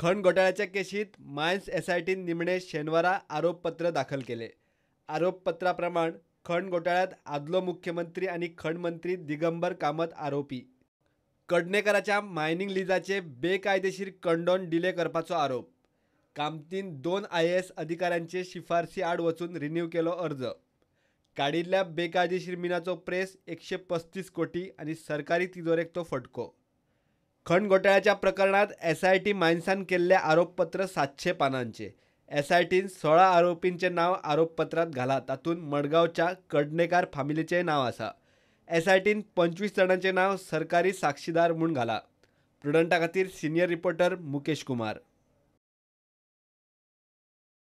खण घोटाळ्याच्या केशीत मायन्स एसआयटीन निमणे शेनवारा आरोपपत्र दाखल केले आरोपपत्राप्रमाण खण घोटाळ्यात आदलो मुख्यमंत्री आणि खण मंत्री दिगंबर कामत आरोपी कडणेकराच्या मायनिंग लिजाचे बेकायदेशीर कंडोन डिले करपाचो आरोप कामतीन दोन आय ए एस अधिकाऱ्यांचे शिफारसी आड वचून रिन्यू केलो अर्ज काडिल्ल्या बेकायदेशीर मिनाचो प्रेस एकशे पस्तीस कोटी आणि सरकारी तिजोरेक तो फटको खण घोटाळ्याच्या प्रकरणात टी माणसान केल्ले आरोपपत्र सातशे पानांचे टीन सोळा आरोपींचे नाव आरोपपत्रात घाला तातूंत मडगावच्या कडणेकार फॅमिलीचे नाव आय टीन पंचवीस जणांचे नाव सरकारी साक्षीदार म्हणून घाला प्रुडंटा खातीर सिनियर रिपोर्टर मुकेश कुमार